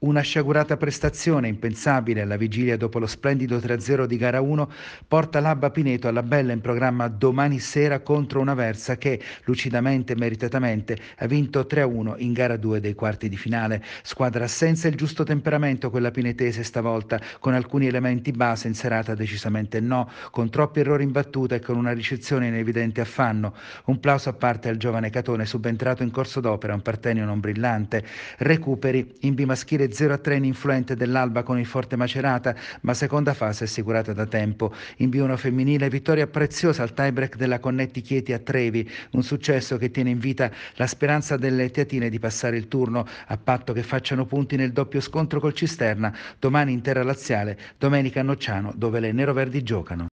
Una sciagurata prestazione, impensabile alla vigilia dopo lo splendido 3-0 di gara 1, porta l'Abba Pineto alla bella in programma domani sera contro una Versa che, lucidamente e meritatamente, ha vinto 3-1 in gara 2 dei quarti di finale. Squadra senza il giusto temperamento quella pinetese stavolta, con alcuni elementi base in serata decisamente no, con troppi errori in battuta e con una ricezione in evidente affanno. Un plauso a parte al giovane Catone, subentrato in corso d'opera, un partenio non brillante. Recuperi in bimaschile 0-3 a in influente dell'Alba con il Forte Macerata, ma seconda fase assicurata da tempo. In B1 femminile vittoria preziosa al tiebreak della Connetti Chieti a Trevi, un successo che tiene in vita la speranza delle teatine di passare il turno, a patto che facciano punti nel doppio scontro col Cisterna, domani in terra laziale, domenica a Nociano, dove le nero-verdi giocano.